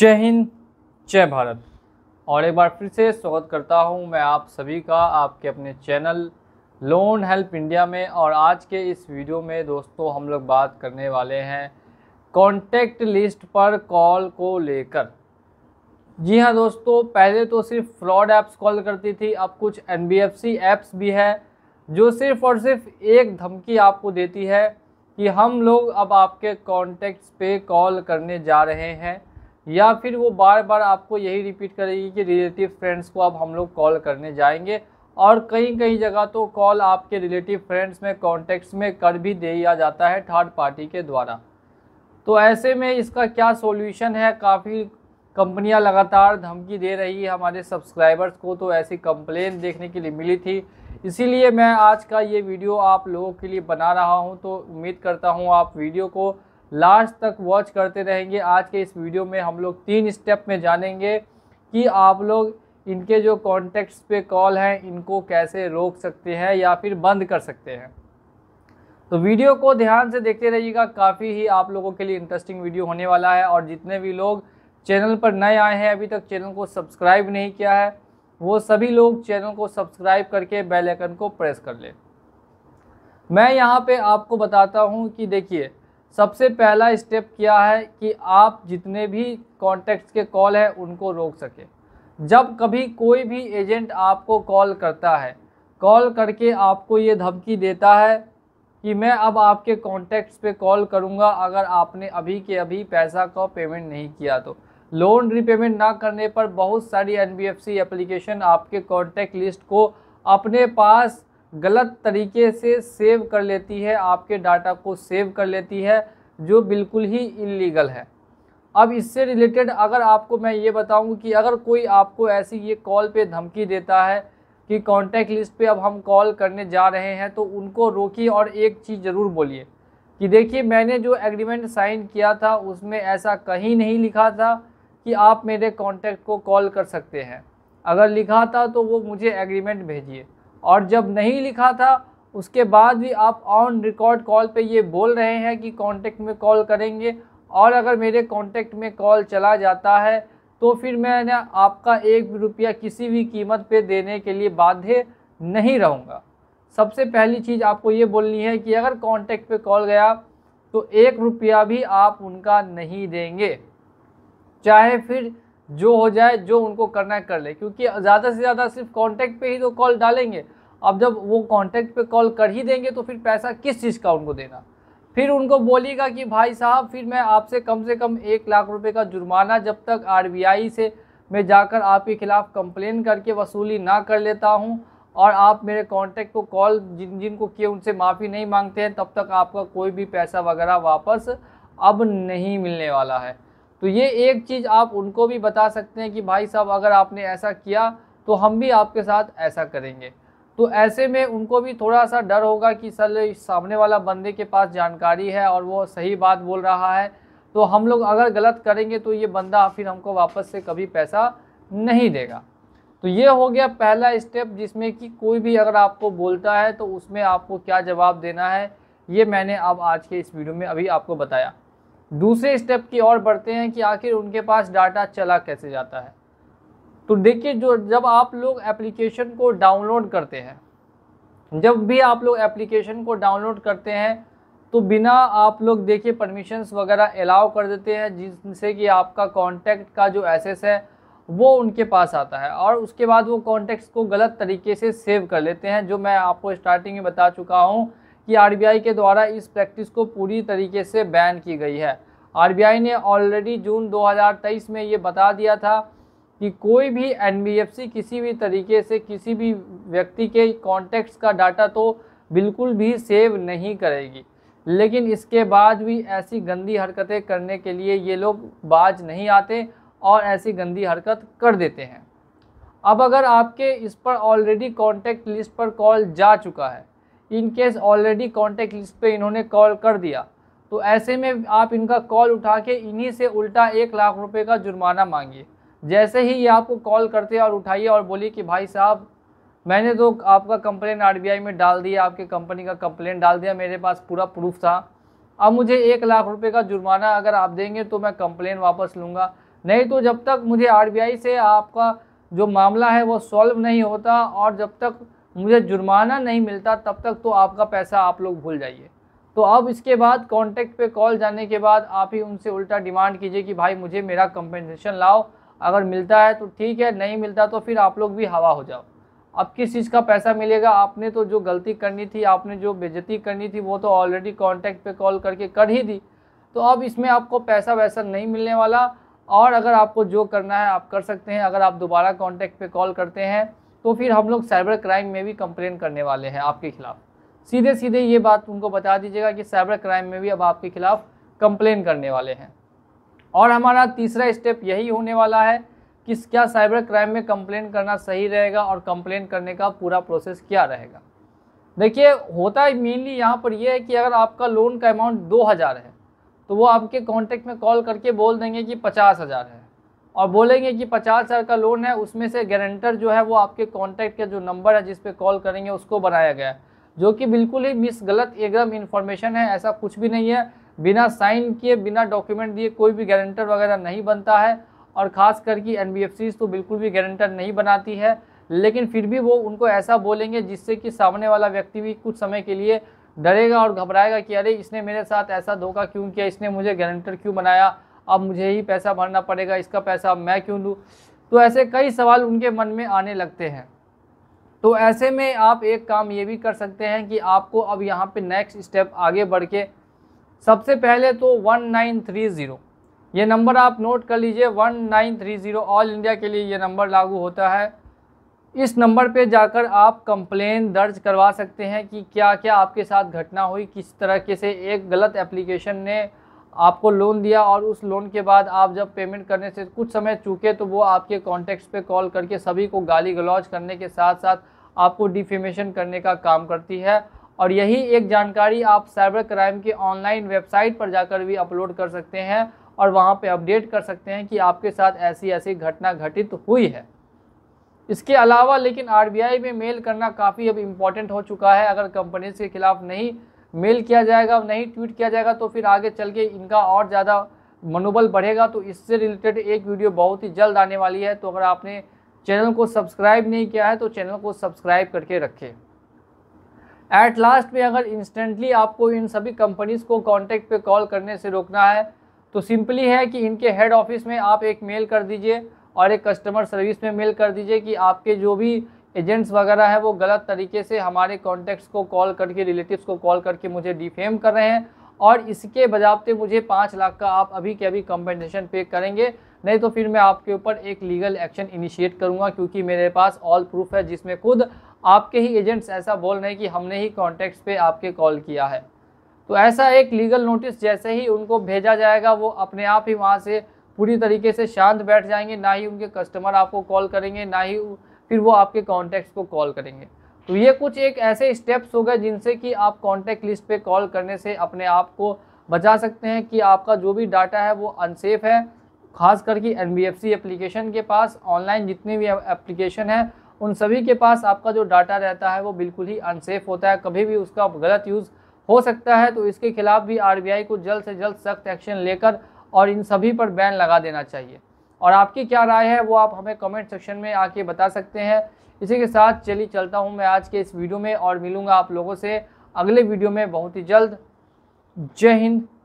जय हिंद जय भारत और एक बार फिर से स्वागत करता हूं मैं आप सभी का आपके अपने चैनल लोन हेल्प इंडिया में और आज के इस वीडियो में दोस्तों हम लोग बात करने वाले हैं कॉन्टैक्ट लिस्ट पर कॉल को लेकर जी हाँ दोस्तों पहले तो सिर्फ फ्रॉड ऐप्स कॉल करती थी अब कुछ एन ऐप्स भी है जो सिर्फ और सिर्फ एक धमकी आपको देती है कि हम लोग अब आपके कॉन्टैक्ट्स पे कॉल करने जा रहे हैं या फिर वो बार बार आपको यही रिपीट करेगी कि रिलेटिव फ्रेंड्स को अब हम लोग कॉल करने जाएंगे और कहीं कहीं जगह तो कॉल आपके रिलेटिव फ्रेंड्स में कॉन्टेक्ट्स में कर भी दिया जाता है थर्ड पार्टी के द्वारा तो ऐसे में इसका क्या सॉल्यूशन है काफ़ी कंपनियां लगातार धमकी दे रही है हमारे सब्सक्राइबर्स को तो ऐसी कंप्लेन देखने के लिए मिली थी इसीलिए मैं आज का ये वीडियो आप लोगों के लिए बना रहा हूँ तो उम्मीद करता हूँ आप वीडियो को लास्ट तक वॉच करते रहेंगे आज के इस वीडियो में हम लोग तीन स्टेप में जानेंगे कि आप लोग इनके जो कॉन्टेक्ट्स पे कॉल हैं इनको कैसे रोक सकते हैं या फिर बंद कर सकते हैं तो वीडियो को ध्यान से देखते रहिएगा काफ़ी ही आप लोगों के लिए इंटरेस्टिंग वीडियो होने वाला है और जितने भी लोग चैनल पर नए आए हैं अभी तक चैनल को सब्सक्राइब नहीं किया है वो सभी लोग चैनल को सब्सक्राइब करके बेल आइकन को प्रेस कर लें मैं यहाँ पे आपको बताता हूँ कि देखिए सबसे पहला स्टेप क्या है कि आप जितने भी कॉन्टैक्ट्स के कॉल हैं उनको रोक सकें जब कभी कोई भी एजेंट आपको कॉल करता है कॉल करके आपको ये धमकी देता है कि मैं अब आपके कॉन्टैक्ट्स पे कॉल करूँगा अगर आपने अभी के अभी पैसा का पेमेंट नहीं किया तो लोन रीपेमेंट ना करने पर बहुत सारी एन एप्लीकेशन आपके कॉन्टैक्ट लिस्ट को अपने पास गलत तरीके से सेव कर लेती है आपके डाटा को सेव कर लेती है जो बिल्कुल ही इलीगल है अब इससे रिलेटेड अगर आपको मैं ये बताऊं कि अगर कोई आपको ऐसी ये कॉल पे धमकी देता है कि कॉन्टैक्ट लिस्ट पे अब हम कॉल करने जा रहे हैं तो उनको रोकिए और एक चीज़ ज़रूर बोलिए कि देखिए मैंने जो एग्रीमेंट साइन किया था उसमें ऐसा कहीं नहीं लिखा था कि आप मेरे कॉन्टैक्ट को कॉल कर सकते हैं अगर लिखा था तो वो मुझे एग्रीमेंट भेजिए और जब नहीं लिखा था उसके बाद भी आप ऑन रिकॉर्ड कॉल पे ये बोल रहे हैं कि कांटेक्ट में कॉल करेंगे और अगर मेरे कांटेक्ट में कॉल चला जाता है तो फिर मैं आपका एक रुपया किसी भी कीमत पे देने के लिए बाध्य नहीं रहूँगा सबसे पहली चीज़ आपको ये बोलनी है कि अगर कांटेक्ट पे कॉल गया तो एक रुपया भी आप उनका नहीं देंगे चाहे फिर जो हो जाए जो उनको करना है कर ले क्योंकि ज़्यादा से ज़्यादा सिर्फ कॉन्टैक्ट पे ही तो कॉल डालेंगे अब जब वो कॉन्टैक्ट पे कॉल कर ही देंगे तो फिर पैसा किस चीज़ का उनको देना फिर उनको बोलिएगा कि भाई साहब फिर मैं आपसे कम से कम एक लाख रुपए का जुर्माना जब तक आर से मैं जाकर आपके ख़िलाफ़ कंप्लेन करके वसूली ना कर लेता हूँ और आप मेरे कॉन्टैक्ट को कॉल जिन जिनको किए उनसे माफ़ी नहीं मांगते हैं तब तक आपका कोई भी पैसा वगैरह वापस अब नहीं मिलने वाला है तो ये एक चीज़ आप उनको भी बता सकते हैं कि भाई साहब अगर आपने ऐसा किया तो हम भी आपके साथ ऐसा करेंगे तो ऐसे में उनको भी थोड़ा सा डर होगा कि सर सामने वाला बंदे के पास जानकारी है और वो सही बात बोल रहा है तो हम लोग अगर गलत करेंगे तो ये बंदा फिर हमको वापस से कभी पैसा नहीं देगा तो ये हो गया पहला स्टेप जिसमें कि कोई भी अगर आपको बोलता है तो उसमें आपको क्या जवाब देना है ये मैंने अब आज के इस वीडियो में अभी आपको बताया दूसरे स्टेप की ओर बढ़ते हैं कि आखिर उनके पास डाटा चला कैसे जाता है तो देखिए जो जब आप लोग एप्लीकेशन को डाउनलोड करते हैं जब भी आप लोग एप्लीकेशन को डाउनलोड करते हैं तो बिना आप लोग देखिए परमिशंस वगैरह अलाउ कर देते हैं जिनसे कि आपका कॉन्टैक्ट का जो एसेस है वो उनके पास आता है और उसके बाद वो कॉन्टैक्ट्स को गलत तरीके से सेव कर लेते हैं जो मैं आपको स्टार्टिंग में बता चुका हूँ कि आरबीआई के द्वारा इस प्रैक्टिस को पूरी तरीके से बैन की गई है आरबीआई ने ऑलरेडी जून 2023 में ये बता दिया था कि कोई भी एनबीएफसी किसी भी तरीके से किसी भी व्यक्ति के कॉन्टेक्ट्स का डाटा तो बिल्कुल भी सेव नहीं करेगी लेकिन इसके बाद भी ऐसी गंदी हरकतें करने के लिए ये लोग बाज नहीं आते और ऐसी गंदी हरकत कर देते हैं अब अगर आपके इस पर ऑलरेडी कॉन्टैक्ट लिस्ट पर कॉल जा चुका है in case already contact list पे इन्होंने कॉल कर दिया तो ऐसे में आप इनका कॉल उठा के इन्हीं से उल्टा एक लाख रुपए का जुर्माना मांगिए जैसे ही ये आपको कॉल करते और उठाइए और बोलिए कि भाई साहब मैंने तो आपका कंप्लेन आरबीआई में डाल दिया आपकी कंपनी का कंप्लेन डाल दिया मेरे पास पूरा प्रूफ था अब मुझे एक लाख रुपये का जुर्माना अगर आप देंगे तो मैं कंप्लेन वापस लूँगा नहीं तो जब तक मुझे आर से आपका जो मामला है वो सॉल्व नहीं होता और जब तक मुझे जुर्माना नहीं मिलता तब तक तो आपका पैसा आप लोग भूल जाइए तो अब इसके बाद कॉन्टैक्ट पे कॉल जाने के बाद आप ही उनसे उल्टा डिमांड कीजिए कि भाई मुझे मेरा कंपेंसेशन लाओ अगर मिलता है तो ठीक है नहीं मिलता तो फिर आप लोग भी हवा हो जाओ अब किस चीज़ का पैसा मिलेगा आपने तो जो गलती करनी थी आपने जो बेजती करनी थी वो तो ऑलरेडी कॉन्टैक्ट पर कॉल करके कर ही दी तो अब इसमें आपको पैसा वैसा नहीं मिलने वाला और अगर आपको जो करना है आप कर सकते हैं अगर आप दोबारा कॉन्टैक्ट पर कॉल करते हैं तो फिर हम लोग साइबर क्राइम में भी कंप्लेन करने वाले हैं आपके खिलाफ सीधे सीधे ये बात उनको बता दीजिएगा कि साइबर क्राइम में भी अब आपके खिलाफ कंप्लेन करने वाले हैं और हमारा तीसरा स्टेप यही होने वाला है कि क्या साइबर क्राइम में कंप्लेन करना सही रहेगा और कंप्लेन करने का पूरा प्रोसेस क्या रहेगा देखिए होता है मेनली यहाँ पर यह है कि अगर आपका लोन का अमाउंट दो हज़ार है तो वो आपके कॉन्टेक्ट में कॉल करके बोल देंगे कि पचास हज़ार है और बोलेंगे कि पचास हज़ार का लोन है उसमें से गारंटर जो है वो आपके कॉन्टैक्ट का जो नंबर है जिस पर कॉल करेंगे उसको बनाया गया जो कि बिल्कुल ही मिस गलत एकदम इन्फॉर्मेशन है ऐसा कुछ भी नहीं है बिना साइन किए बिना डॉक्यूमेंट दिए कोई भी गारंटर वगैरह नहीं बनता है और ख़ास करके एन तो बिल्कुल भी गारंटर नहीं बनाती है लेकिन फिर भी वो उनको ऐसा बोलेंगे जिससे कि सामने वाला व्यक्ति भी कुछ समय के लिए डरेगा और घबराएगा कि अरे इसने मेरे साथ ऐसा धोखा क्यों किया इसने मुझे गारंटर क्यों बनाया अब मुझे ही पैसा भरना पड़ेगा इसका पैसा मैं क्यों लूँ तो ऐसे कई सवाल उनके मन में आने लगते हैं तो ऐसे में आप एक काम ये भी कर सकते हैं कि आपको अब यहाँ पे नेक्स्ट स्टेप आगे बढ़ के सबसे पहले तो 1930 ये नंबर आप नोट कर लीजिए 1930 ऑल इंडिया के लिए ये नंबर लागू होता है इस नंबर पे जाकर आप कंप्लेन दर्ज करवा सकते हैं कि क्या क्या आपके साथ घटना हुई किस तरह के से एक गलत एप्लीकेशन ने आपको लोन दिया और उस लोन के बाद आप जब पेमेंट करने से कुछ समय चूके तो वो आपके कॉन्टैक्ट्स पे कॉल करके सभी को गाली गलौज करने के साथ साथ आपको डिफेमेशन करने का काम करती है और यही एक जानकारी आप साइबर क्राइम के ऑनलाइन वेबसाइट पर जाकर भी अपलोड कर सकते हैं और वहाँ पर अपडेट कर सकते हैं कि आपके साथ ऐसी ऐसी घटना घटित हुई है इसके अलावा लेकिन आर में मेल करना काफ़ी अब इम्पॉर्टेंट हो चुका है अगर कंपनीज के खिलाफ नहीं मेल किया जाएगा नहीं ट्वीट किया जाएगा तो फिर आगे चल के इनका और ज़्यादा मनोबल बढ़ेगा तो इससे रिलेटेड एक वीडियो बहुत ही जल्द आने वाली है तो अगर आपने चैनल को सब्सक्राइब नहीं किया है तो चैनल को सब्सक्राइब करके रखें एट लास्ट में अगर इंस्टेंटली आपको इन सभी कंपनीज़ को कॉन्टैक्ट पे कॉल करने से रोकना है तो सिंपली है कि इनके हेड ऑफिस में आप एक मेल कर दीजिए और एक कस्टमर सर्विस में मेल कर दीजिए कि आपके जो भी एजेंट्स वगैरह है वो गलत तरीके से हमारे कॉन्टैक्ट्स को कॉल करके रिलेटिव्स को कॉल करके मुझे डिफेम कर रहे हैं और इसके बजाबते मुझे पाँच लाख का आप अभी के अभी कंपेंसेशन पे करेंगे नहीं तो फिर मैं आपके ऊपर एक लीगल एक्शन इनिशिएट करूँगा क्योंकि मेरे पास ऑल प्रूफ है जिसमें खुद आपके ही एजेंट्स ऐसा बोल रहे हैं कि हमने ही कॉन्टैक्ट्स पे आपके कॉल किया है तो ऐसा एक लीगल नोटिस जैसे ही उनको भेजा जाएगा वो अपने आप ही वहाँ से पूरी तरीके से शांत बैठ जाएंगे ना ही उनके कस्टमर आपको कॉल करेंगे ना ही फिर वो आपके कॉन्टैक्ट्स को कॉल करेंगे तो ये कुछ एक ऐसे स्टेप्स हो गए जिनसे कि आप कॉन्टैक्ट लिस्ट पे कॉल करने से अपने आप को बचा सकते हैं कि आपका जो भी डाटा है वो अनसेफ है खास करके एन बी एप्लीकेशन के पास ऑनलाइन जितने भी एप्लीकेशन है उन सभी के पास आपका जो डाटा रहता है वो बिल्कुल ही अनसेफ होता है कभी भी उसका गलत यूज़ हो सकता है तो इसके खिलाफ भी आरबीआई को जल्द से जल्द सख्त एक्शन लेकर और इन सभी पर बैन लगा देना चाहिए और आपकी क्या राय है वो आप हमें कमेंट सेक्शन में आके बता सकते हैं इसी के साथ चलिए चलता हूँ मैं आज के इस वीडियो में और मिलूँगा आप लोगों से अगले वीडियो में बहुत ही जल्द जय हिंद